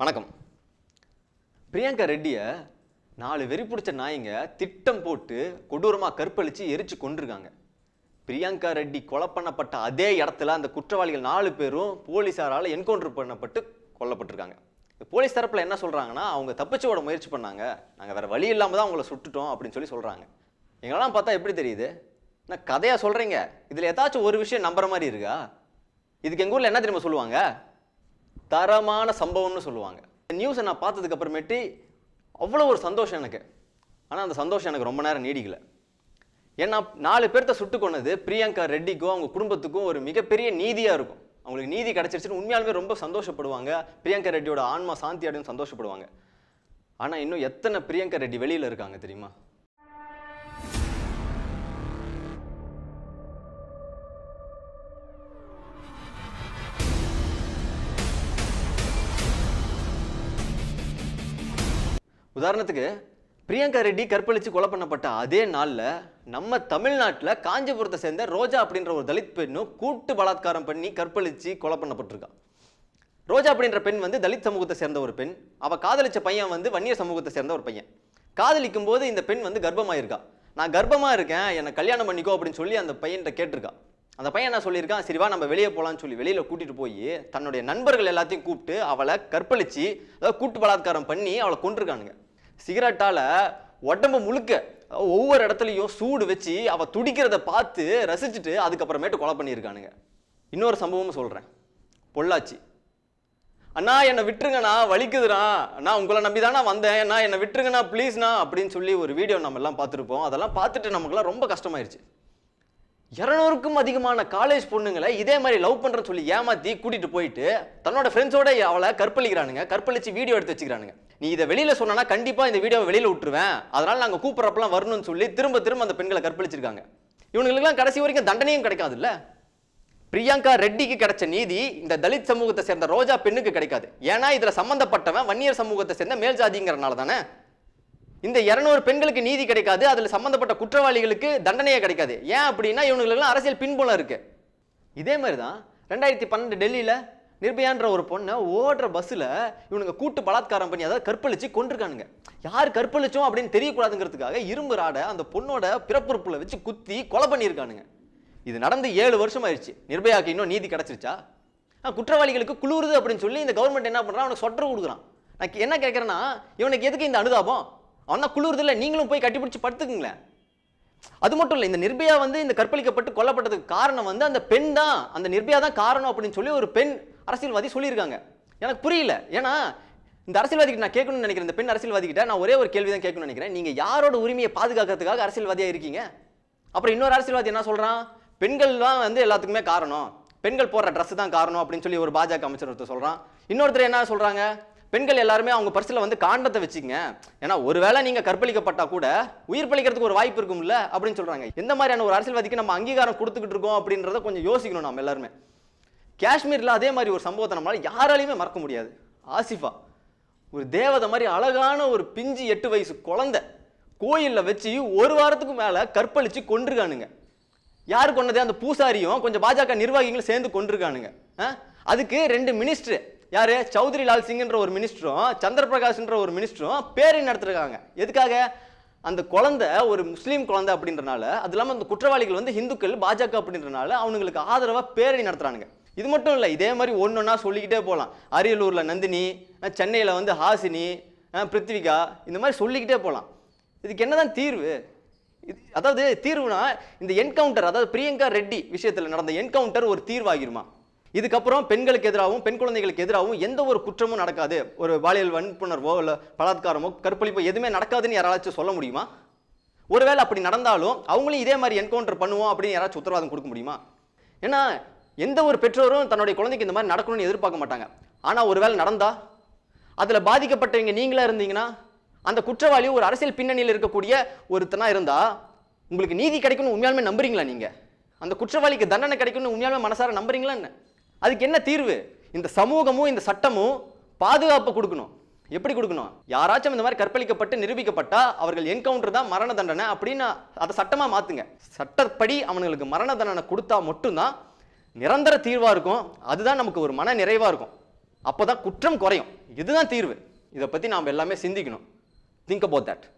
வணக்கம் பிரியங்கா ரெட்டியை நாலு வெறி பிடிச்ச நாயங்க திட்டம் போட்டு கொடூரமாக கற்பழித்து எரிச்சு கொண்டிருக்காங்க பிரியங்கா ரெட்டி கொலை பண்ணப்பட்ட அதே இடத்துல அந்த குற்றவாளிகள் நாலு பேரும் போலீஸாரால் என்கவுண்டர் பண்ணப்பட்டு கொல்லப்பட்டிருக்காங்க போலீஸ் தரப்பில் என்ன சொல்கிறாங்கன்னா அவங்க தப்பிச்சு விட முயற்சி பண்ணாங்க நாங்கள் வேறு வழி இல்லாமல் தான் அவங்கள சுட்டுட்டோம் அப்படின்னு சொல்லி சொல்கிறாங்க எங்களெல்லாம் பார்த்தா எப்படி தெரியுது நான் கதையாக சொல்கிறீங்க இதில் ஏதாச்சும் ஒரு விஷயம் நம்புற மாதிரி இருக்கா இதுக்கு எங்கள் ஊரில் என்ன தெரியுமா சொல்லுவாங்க தரமான சம்பவம்னு சொல்லுவாங்க நியூஸை நான் பார்த்ததுக்கு அப்புறமேட்டு அவ்வளோ ஒரு சந்தோஷம் எனக்கு ஆனால் அந்த சந்தோஷம் எனக்கு ரொம்ப நேரம் நீடிக்கலை ஏன்னா நாலு பேர்த்த சுட்டு கொண்டது பிரியங்கா ரெட்டிக்கும் அவங்க குடும்பத்துக்கும் ஒரு மிகப்பெரிய நீதியாக இருக்கும் அவங்களுக்கு நீதி கிடச்சிருச்சுன்னு உண்மையாலுமே ரொம்ப சந்தோஷப்படுவாங்க பிரியங்கா ரெட்டியோட ஆன்மா சாந்தி அடையும் சந்தோஷப்படுவாங்க ஆனால் இன்னும் எத்தனை பிரியங்கா ரெட்டி வெளியில் இருக்காங்க தெரியுமா உதாரணத்துக்கு பிரியங்கா ரெட்டி கற்பழித்து கொலை பண்ணப்பட்ட அதே நாளில் நம்ம தமிழ்நாட்டில் காஞ்சிபுரத்தை சேர்ந்த ரோஜா அப்படின்ற ஒரு தலித் பெண்ணும் கூட்டு பலாத்காரம் பண்ணி கற்பழித்து கொலை பண்ணப்பட்டிருக்கா ரோஜா அப்படின்ற பெண் வந்து தலித் சமூகத்தை சேர்ந்த ஒரு பெண் அவள் காதலிச்ச பையன் வந்து வன்னியர் சமூகத்தை சேர்ந்த ஒரு பையன் காதலிக்கும் போது இந்த பெண் வந்து கர்ப்பமாயிருக்கா நான் கர்ப்பமாக இருக்கேன் என்னை கல்யாணம் பண்ணிக்கோ அப்படின்னு சொல்லி அந்த பையன்கிட்ட கேட்டிருக்கா அந்த பையன் என்ன சொல்லியிருக்கான் சரிவா நம்ம வெளியே போகலான்னு சொல்லி வெளியில் கூட்டிகிட்டு போய் தன்னுடைய நண்பர்கள் எல்லாத்தையும் கூப்பிட்டு அவளை கற்பழித்து அதாவது கூட்டு பலாத்காரம் பண்ணி அவளை கொண்டிருக்கானுங்க சிகரெட்டால் உடம்பு முழுக்க ஒவ்வொரு இடத்துலையும் சூடு வச்சு அவள் துடிக்கிறத பார்த்து ரசிச்சுட்டு அதுக்கப்புறமேட்டு கொலை பண்ணியிருக்கானுங்க இன்னொரு சம்பவம் சொல்கிறேன் பொள்ளாச்சி அண்ணா என்னை விட்டுருங்கண்ணா வலிக்குதுண்ணா நான் உங்களை நம்பி தானே வந்தேன் நான் என்னை விட்டுருங்கண்ணா ப்ளீஸ்ண்ணா அப்படின்னு சொல்லி ஒரு வீடியோ நம்ம எல்லாம் பார்த்துருப்போம் அதெல்லாம் பார்த்துட்டு நமக்குலாம் ரொம்ப கஷ்டமாயிருச்சு இரநூறுக்கும் அதிகமான காலேஜ் பொண்ணுங்களை இதே மாதிரி லவ் பண்ணுறேன்னு சொல்லி ஏமாற்றி கூட்டிகிட்டு போயிட்டு தன்னோட ஃப்ரெண்ட்ஸோட அவளை கற்பழிக்கிறானுங்க கற்பழித்து வீடியோ எடுத்து வச்சுக்கிறானுங்க நீ இதை வெளியில் சொன்னா கண்டிப்பாக இந்த வீடியோவை வெளியில் விட்டுருவேன் அதனால் நாங்கள் கூப்பிட்றப்பெல்லாம் வரணும்னு சொல்லி திரும்ப திரும்ப அந்த பெண்களை கற்பழிச்சிருக்காங்க இவங்களுக்குலாம் கடைசி வரைக்கும் தண்டனையும் கிடைக்காதுல்ல பிரியங்கா ரெட்டிக்கு கிடைச்ச நீதி இந்த தலித் சமூகத்தை சேர்ந்த ரோஜா பெண்ணுக்கு கிடைக்காது ஏன்னா இதில் சம்மந்தப்பட்டவன் வன்னியர் சமூகத்தை சேர்ந்த மேல் ஜாதிங்கிறனால தானே இந்த இரநூறு பெண்களுக்கு நீதி கிடைக்காது அதில் சம்மந்தப்பட்ட குற்றவாளிகளுக்கு தண்டனையே கிடைக்காது ஏன் அப்படின்னா இவங்களுக்கெல்லாம் அரசியல் பின்புலம் இருக்குது இதே மாதிரி தான் ரெண்டாயிரத்தி பன்னெண்டு டெல்லியில் நிர்பயான்ற ஒரு பொண்ணை ஓடுற பஸ்ஸில் இவனுங்க கூட்டு பலாத்காரம் பண்ணி அதாவது கற்பழிச்சு கொண்டிருக்கானுங்க யார் கற்பழிச்சோம் அப்படின்னு தெரியக்கூடாதுங்கிறதுக்காக இரும்பு ராடை அந்த பொண்ணோட பிறப்புறுப்பில் வச்சு குத்தி கொலை பண்ணியிருக்கானுங்க இது நடந்து ஏழு வருஷம் ஆயிடுச்சு நிர்பயாக்கு இன்னும் நீதி கிடச்சிருச்சா குற்றவாளிகளுக்கு குளிருது அப்படின்னு சொல்லி இந்த கவர்மெண்ட் என்ன பண்ணுறான் அவனுக்கு சொட்டர் கொடுக்குறான் நான் என்ன கேட்குறேன்னா இவனுக்கு எதுக்கு இந்த அனுதாபம் அவன் தான் குளிருதில்ல நீங்களும் போய் கட்டிப்பிடிச்சி படுத்துக்குங்களேன் அது மட்டும் இல்லை இந்த நிர்பயா வந்து இந்த கற்பழிக்கப்பட்டு கொல்லப்பட்டதுக்கு காரணம் வந்து அந்த பெண் தான் அந்த நிர்பயா தான் காரணம் அப்படின்னு சொல்லி ஒரு பெண் அரசியல்வாதி சொல்லியிருக்காங்க எனக்கு புரியல ஏன்னா இந்த அரசியல்வாதிகிட்ட நான் கேட்கணும்னு நினைக்கிறேன் இந்த பெண் அரசியல்வாதிகிட்ட நான் ஒரே ஒரு கேள்வி தான் கேட்கணும்னு நினைக்கிறேன் நீங்கள் யாரோட உரிமையை பாதுகாக்கிறதுக்காக அரசியல்வாதியாக இருக்கீங்க அப்புறம் இன்னொரு அரசியல்வாதி என்ன சொல்கிறான் பெண்கள் தான் வந்து எல்லாத்துக்குமே காரணம் பெண்கள் போடுற ட்ரெஸ் தான் காரணம் அப்படின்னு சொல்லி ஒரு பாஜக அமைச்சர் ஒருத்தர் சொல்கிறான் இன்னொருத்தர் என்ன சொல்கிறாங்க பெண்கள் எல்லாருமே அவங்க பர்சில் வந்து காண்டத்தை வச்சுக்கங்க ஏன்னா ஒருவேளை நீங்கள் கற்பழிக்கப்பட்டா கூட உயிர் பழிக்கிறதுக்கு ஒரு வாய்ப்பு இருக்கும்ல அப்படின்னு சொல்கிறாங்க எந்த மாதிரியான ஒரு அரசியல்வாதிக்கு நம்ம அங்கீகாரம் கொடுத்துக்கிட்டு இருக்கோம் அப்படின்றத கொஞ்சம் யோசிக்கணும் நம்ம எல்லாருமே காஷ்மீரில் அதே மாதிரி ஒரு சம்பவத்தை நம்மளால் யாராலையுமே மறக்க முடியாது ஆசிஃபா ஒரு தேவதை மாதிரி அழகான ஒரு பிஞ்சு எட்டு வயசு குழந்தை கோயிலில் வச்சு ஒரு வாரத்துக்கு மேலே கற்பழித்து கொண்டிருக்கானுங்க யார் கொண்டதே அந்த பூசாரியும் கொஞ்சம் பாஜக நிர்வாகிகளும் சேர்ந்து கொண்டிருக்கானுங்க அதுக்கு ரெண்டு மினிஸ்டர் யார் சௌத்ரி லால் சிங்ன்ற ஒரு மினிஸ்டரும் சந்திரபிரகாஷ்ன்ற ஒரு மினிஸ்டரும் பேரணி நடத்திருக்காங்க எதுக்காக அந்த குழந்தை ஒரு முஸ்லீம் குழந்தை அப்படின்றனால அது இல்லாமல் அந்த குற்றவாளிகள் வந்து ஹிந்துக்கள் பாஜக அப்படின்றனால அவங்களுக்கு ஆதரவாக பேரணி நடத்துகிறானுங்க இது மட்டும் இல்லை இதே மாதிரி ஒன்று ஒன்றா சொல்லிக்கிட்டே போகலாம் அரியலூரில் நந்தினி சென்னையில் வந்து ஹாசினி பிருத்விகா இந்த மாதிரி சொல்லிக்கிட்டே போகலாம் இதுக்கு என்ன தான் தீர்வு இது அதாவது தீர்வுனா இந்த என்கவுண்டர் அதாவது பிரியங்கா ரெட்டி விஷயத்தில் நடந்த என்கவுண்டர் ஒரு தீர்வாகிருமா இதுக்கப்புறம் பெண்களுக்கு எதிராகவும் பெண் குழந்தைகளுக்கு எதிராகவும் எந்த ஒரு குற்றமும் நடக்காது ஒரு பாலியல் வன்புணர்வோ இல்லை பலாத்காரமோ கற்பழிப்போ எதுவுமே நடக்காதுன்னு யாராச்சும் சொல்ல முடியுமா ஒருவேளை அப்படி நடந்தாலும் அவங்களும் இதே மாதிரி என்கவுண்டர் பண்ணுவோம் அப்படின்னு யாராச்சும் உத்தரவாதம் கொடுக்க முடியுமா ஏன்னா எந்த ஒரு பெற்றோரும் தன்னுடைய குழந்தைக்கு இந்த மாதிரி நடக்கணும்னு எதிர்பார்க்க மாட்டாங்க ஆனால் ஒருவேளை நடந்தா அதில் பாதிக்கப்பட்டவங்க நீங்களாக இருந்தீங்கன்னா அந்த குற்றவாளி ஒரு அரசியல் பின்னணியில் இருக்கக்கூடிய ஒருத்தனா இருந்தால் உங்களுக்கு நீதி கிடைக்கும்னு உண்மையாலுமே நம்புறீங்களா நீங்கள் அந்த குற்றவாளிக்கு தண்டனை கிடைக்கும்னு உண்மையாலுமே மனசார நம்புறீங்களா என்ன அதுக்கு என்ன தீர்வு இந்த சமூகமும் இந்த சட்டமும் பாதுகாப்பு கொடுக்கணும் எப்படி கொடுக்கணும் யாராச்சும் இந்த மாதிரி கற்பழிக்கப்பட்டு நிரூபிக்கப்பட்டா அவர்கள் என்கவுண்டர் தான் மரண தண்டனை அப்படின்னு அதை சட்டமாக மாற்றுங்க சட்டப்படி அவனுங்களுக்கு மரண தண்டனை கொடுத்தா மட்டும்தான் நிரந்தர தீர்வாக இருக்கும் அதுதான் நமக்கு ஒரு மன நிறைவாக இருக்கும் அப்போ தான் குற்றம் குறையும் இதுதான் தீர்வு இதை பற்றி நாம் எல்லாமே சிந்திக்கணும் திங்க் அபவுட் தட்